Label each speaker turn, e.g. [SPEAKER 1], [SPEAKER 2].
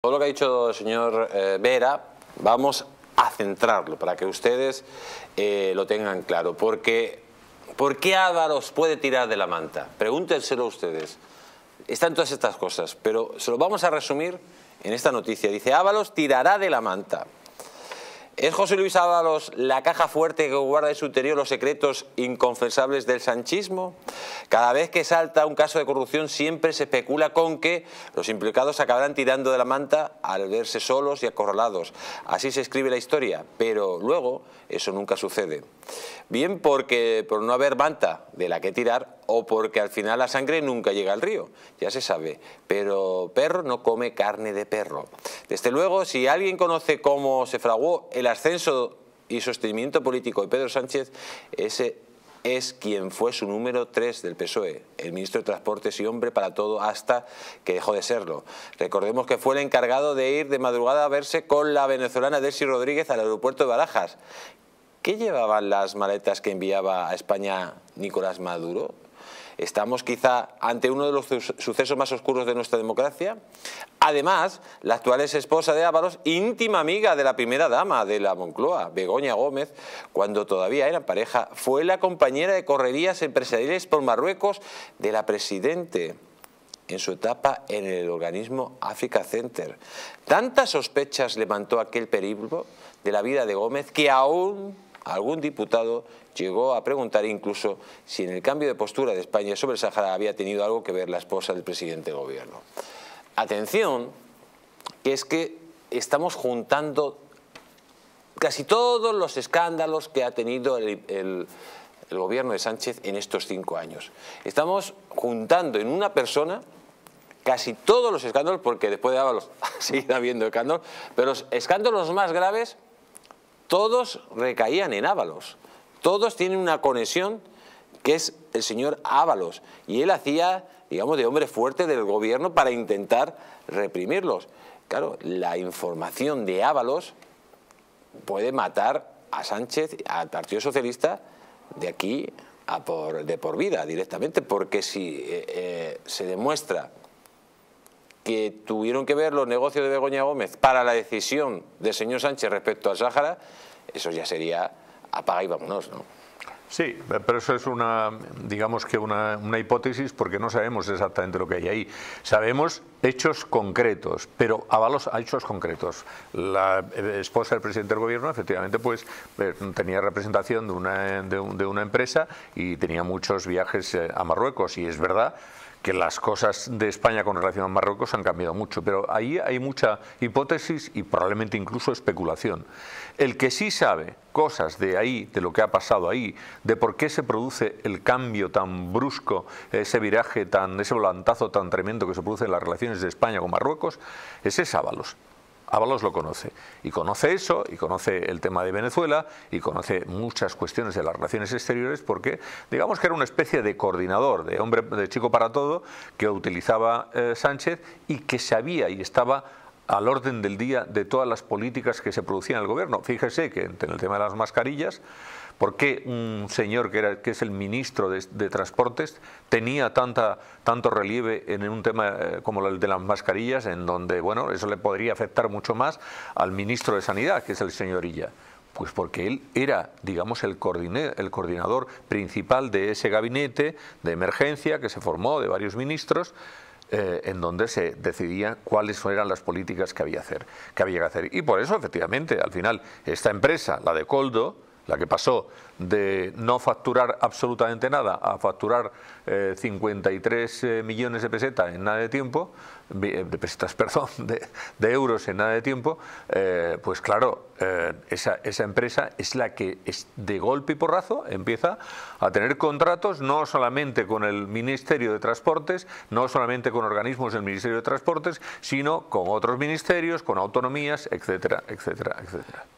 [SPEAKER 1] Todo lo que ha dicho el señor eh, Vera, vamos a centrarlo para que ustedes eh, lo tengan claro. Porque, ¿Por qué Ábalos puede tirar de la manta? Pregúntenselo ustedes. Están todas estas cosas, pero se lo vamos a resumir en esta noticia. Dice, Ábalos tirará de la manta. ¿Es José Luis Ábalos la caja fuerte que guarda en su interior los secretos inconfesables del sanchismo? Cada vez que salta un caso de corrupción siempre se especula con que los implicados acabarán tirando de la manta al verse solos y acorralados. Así se escribe la historia, pero luego eso nunca sucede. Bien porque por no haber manta de la que tirar o porque al final la sangre nunca llega al río, ya se sabe, pero perro no come carne de perro. Desde luego, si alguien conoce cómo se fraguó el ascenso y sostenimiento político de Pedro Sánchez ese es quien fue su número 3 del PSOE, el ministro de Transportes y hombre para todo hasta que dejó de serlo. Recordemos que fue el encargado de ir de madrugada a verse con la venezolana Desi Rodríguez al aeropuerto de Barajas. ¿Qué llevaban las maletas que enviaba a España Nicolás Maduro? Estamos quizá ante uno de los sucesos más oscuros de nuestra democracia. Además, la actual esposa de Ábalos, íntima amiga de la primera dama de la Moncloa, Begoña Gómez, cuando todavía era pareja, fue la compañera de correrías empresariales por Marruecos de la presidente en su etapa en el organismo Africa Center. Tantas sospechas levantó aquel periplo de la vida de Gómez que aún algún diputado llegó a preguntar incluso si en el cambio de postura de España sobre el Sahara había tenido algo que ver la esposa del presidente del gobierno. Atención, que es que estamos juntando casi todos los escándalos que ha tenido el, gobierno de Sánchez en estos cinco años. Estamos juntando en una persona casi todos los escándalos, porque después de Ábalos sigue habiendo escándalos, pero los escándalos más graves todos recaían en Ábalos. Todos tienen una conexión que es el señor Ábalos. Y él hacía, digamos, de hombre fuerte del gobierno para intentar reprimirlos. Claro, la información de Ábalos puede matar a Sánchez, al Partido Socialista, de aquí a por, de por vida directamente, porque si eh, eh, se demuestra que tuvieron que ver los negocios de Begoña Gómez para la decisión del señor Sánchez respecto a Sáhara, eso ya sería apaga y vámonos, ¿no?
[SPEAKER 2] Sí, pero eso es una, digamos que una, hipótesis porque no sabemos exactamente lo que hay ahí. Sabemos hechos concretos, pero avalos a hechos concretos. La eh, esposa del presidente del gobierno, efectivamente, pues eh, tenía representación de una, de una empresa y tenía muchos viajes eh, a Marruecos, y es verdad que las cosas de España con relación a Marruecos han cambiado mucho, pero ahí hay mucha hipótesis y probablemente incluso especulación. El que sí sabe cosas de ahí, de lo que ha pasado ahí, de por qué se produce el cambio tan brusco, ese viraje tan, ese volantazo tan tremendo que se produce en las relaciones de España con Marruecos, es Sábalos. Ábalos lo conoce. Y conoce eso, y conoce el tema de Venezuela, y conoce muchas cuestiones de las relaciones exteriores, porque digamos que era una especie de coordinador, de hombre, de chico para todo, que utilizaba eh, Sánchez y que sabía y estaba al orden del día de todas las políticas que se producían en el gobierno. Fíjese que en el tema de las mascarillas, ¿por qué un señor que, era, es el ministro de, Transportes tenía tanta, tanto relieve en un tema eh, como el de las mascarillas, en donde bueno, eso le podría afectar mucho más al ministro de Sanidad, que es el señorilla? Pues porque él era, digamos, el, el coordinador principal de ese gabinete de emergencia que se formó de varios ministros, eh, en donde se decidía cuáles eran las políticas que había, hacer, que había que hacer. Y por eso, efectivamente, al final, esta empresa, la de Coldo, la que pasó de no facturar absolutamente nada a facturar 53 eh, eh, millones de pesetas en nada de tiempo, eh, de de, euros en nada de tiempo, pues claro, esa, empresa es la que de golpe y porrazo empieza a tener contratos no solamente con el Ministerio de Transportes, no solamente con organismos del Ministerio de Transportes, sino con otros ministerios, con autonomías, etcétera, etcétera, etcétera.